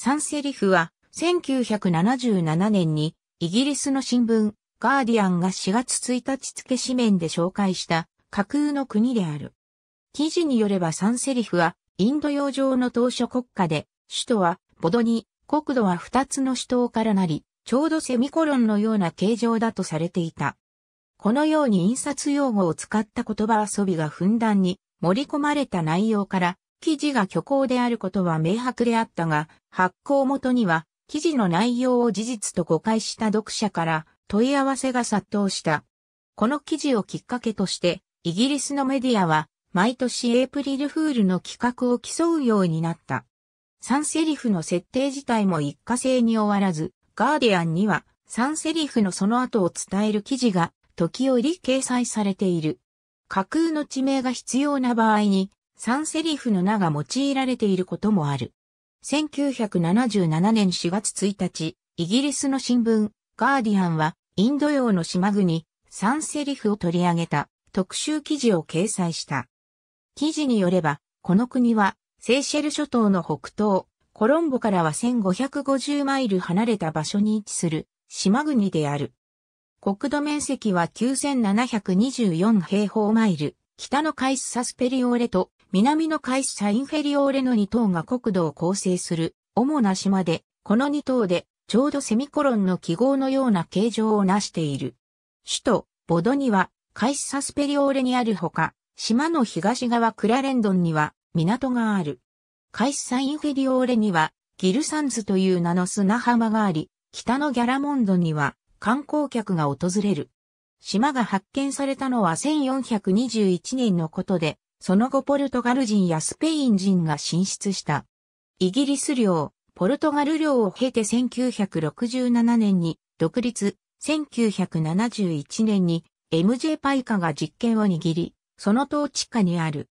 サンセリフは1977年にイギリスの新聞ガーディアンが4月1日付紙面で紹介した架空の国である。記事によればサンセリフはインド洋上の当初国家で首都はボドニ、国土は2つの首都からなり、ちょうどセミコロンのような形状だとされていた。このように印刷用語を使った言葉遊びがふんだんに盛り込まれた内容から記事が虚構であることは明白であったが、発行元には、記事の内容を事実と誤解した読者から問い合わせが殺到した。この記事をきっかけとして、イギリスのメディアは、毎年エイプリルフールの企画を競うようになった。サンセリフの設定自体も一過性に終わらず、ガーディアンにはサンセリフのその後を伝える記事が時折掲載されている。架空の地名が必要な場合に、3セリフの名が用いられていることもある。1977年4月1日、イギリスの新聞、ガーディアンは、インド洋の島国、サンセリフを取り上げた特集記事を掲載した。記事によれば、この国は、セーシェル諸島の北東、コロンボからは1550マイル離れた場所に位置する島国である。国土面積は9724平方マイル、北のカイスサスペリオーレと南のカイスサインフェリオーレの2島が国土を構成する主な島で、この2島でちょうどセミコロンの記号のような形状を成している。首都、ボドにはカイスサスペリオーレにあるほか、島の東側クラレンドンには港がある。カイスサインフェリオーレにはギルサンズという名の砂浜があり、北のギャラモンドには観光客が訪れる。島が発見されたのは1421年のことで、その後ポルトガル人やスペイン人が進出した。イギリス領、ポルトガル領を経て1967年に独立、1971年に MJ パイカが実権を握り、その統治下にある。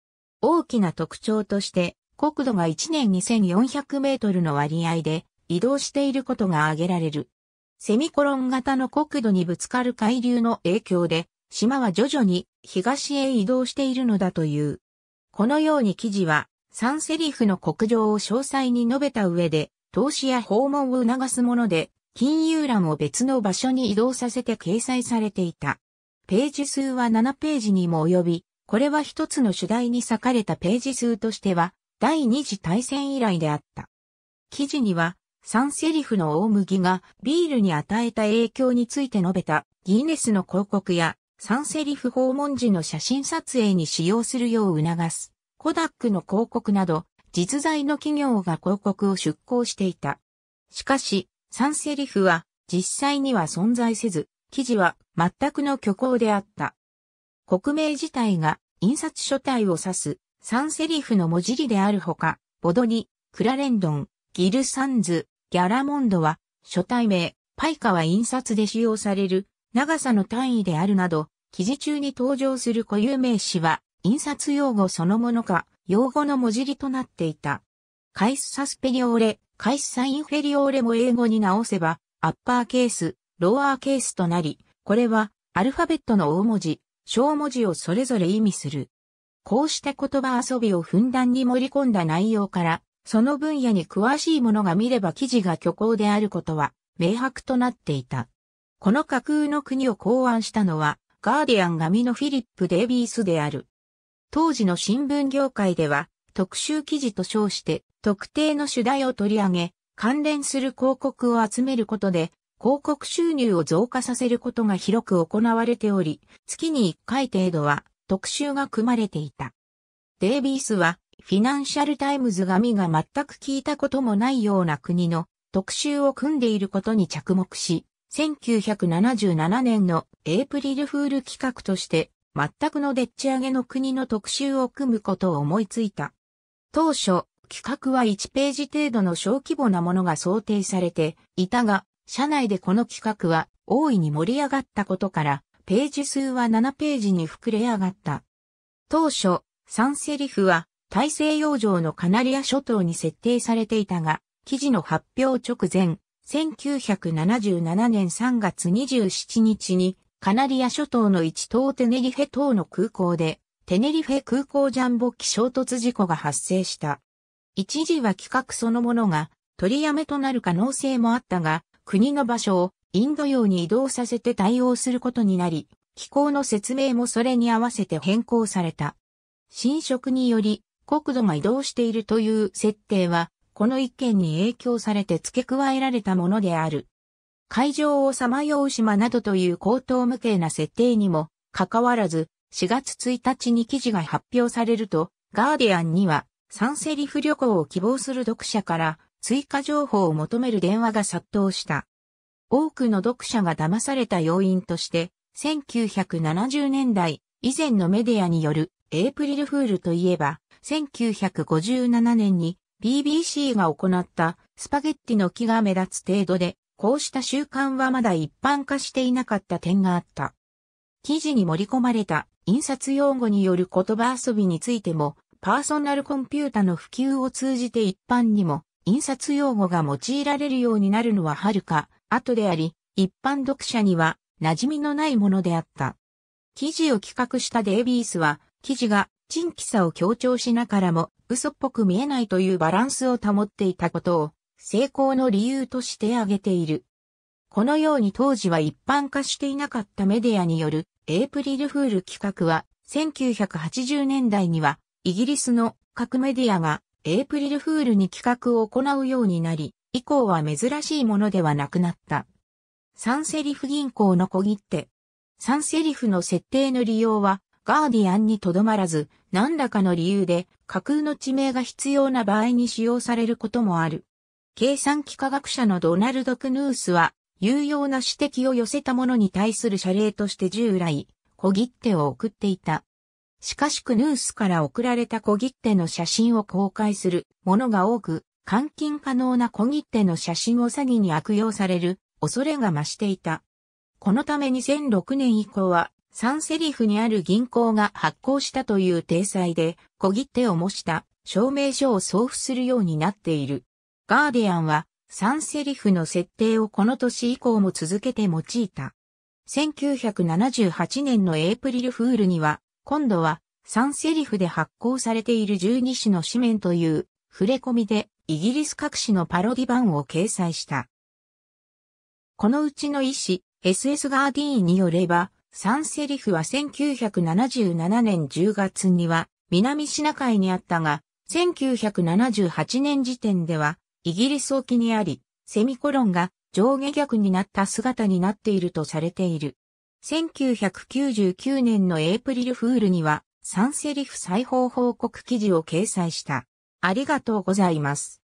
大きな特徴として、国土が1年2400メートルの割合で移動していることが挙げられる。セミコロン型の国土にぶつかる海流の影響で、島は徐々に東へ移動しているのだという。このように記事は、サンセリフの国情を詳細に述べた上で、投資や訪問を促すもので、金融欄を別の場所に移動させて掲載されていた。ページ数は7ページにも及び、これは一つの主題に割かれたページ数としては、第二次大戦以来であった。記事には、サンセリフの大麦がビールに与えた影響について述べたギネスの広告やサンセリフ訪問時の写真撮影に使用するよう促す。コダックの広告など実在の企業が広告を出稿していた。しかし、サンセリフは実際には存在せず、記事は全くの虚構であった。国名自体が印刷書体を指すサンセリフの文字りであるほか、ボドニ、クラレンドン、ギルサンズ、ギャラモンドは、書体名、パイカは印刷で使用される、長さの単位であるなど、記事中に登場する固有名詞は、印刷用語そのものか、用語の文字りとなっていた。カイスサスペリオーレ、カイスサインフェリオーレも英語に直せば、アッパーケース、ローアーケースとなり、これは、アルファベットの大文字、小文字をそれぞれ意味する。こうした言葉遊びをふんだんに盛り込んだ内容から、その分野に詳しい者が見れば記事が虚構であることは明白となっていた。この架空の国を考案したのは、ガーディアン紙のフィリップ・デイビースである。当時の新聞業界では、特集記事と称して、特定の主題を取り上げ、関連する広告を集めることで、広告収入を増加させることが広く行われており、月に1回程度は特集が組まれていた。デイビースはフィナンシャルタイムズ紙が全く聞いたこともないような国の特集を組んでいることに着目し、1977年のエイプリルフール企画として、全くのでっち上げの国の特集を組むことを思いついた。当初、企画は1ページ程度の小規模なものが想定されていたが、社内でこの企画は大いに盛り上がったことから、ページ数は7ページに膨れ上がった。当初、3セリフは大西洋上のカナリア諸島に設定されていたが、記事の発表直前、1977年3月27日に、カナリア諸島の一島テネリフェ島の空港で、テネリフェ空港ジャンボ機衝突事故が発生した。一時は企画そのものが取りやめとなる可能性もあったが、国の場所をインド洋に移動させて対応することになり、機構の説明もそれに合わせて変更された。侵食により国土が移動しているという設定は、この一件に影響されて付け加えられたものである。海上をさまよう島などという高等無形な設定にも、かかわらず、4月1日に記事が発表されると、ガーディアンには、サンセリフ旅行を希望する読者から、追加情報を求める電話が殺到した。多くの読者が騙された要因として、1970年代以前のメディアによるエイプリルフールといえば、1957年に BBC が行ったスパゲッティの木が目立つ程度で、こうした習慣はまだ一般化していなかった点があった。記事に盛り込まれた印刷用語による言葉遊びについても、パーソナルコンピュータの普及を通じて一般にも印刷用語が用いられるようになるのは遥か後であり、一般読者には馴染みのないものであった。記事を企画したデイビースは、記事が珍奇さを強調しながらも嘘っぽく見えないというバランスを保っていたことを成功の理由として挙げている。このように当時は一般化していなかったメディアによるエイプリルフール企画は1980年代にはイギリスの各メディアがエイプリルフールに企画を行うようになり、以降は珍しいものではなくなった。サンセリフ銀行の小切手。サンセリフの設定の利用はガーディアンにとどまらず、何らかの理由で架空の地名が必要な場合に使用されることもある。計算機科学者のドナルド・クヌースは、有用な指摘を寄せた者に対する謝礼として従来、小切手を送っていた。しかしクヌースから送られた小切手の写真を公開するものが多く、換金可能な小切手の写真を詐欺に悪用される恐れが増していた。このため2006年以降はサンセリフにある銀行が発行したという体裁で、小切手を模した証明書を送付するようになっている。ガーディアンは、サンセリフの設定をこの年以降も続けて用いた。1978年のエイプリルフールには、今度はサンセリフで発行されている12種の紙面という触れ込みでイギリス各紙のパロディ版を掲載した。このうちの医師 SS ガーディーンによれば、サンセリフは1977年10月には南シナ海にあったが、1978年時点ではイギリス沖にあり、セミコロンが上下逆になった姿になっているとされている。1999年のエイプリルフールにはサンセリフ裁縫報告記事を掲載した。ありがとうございます。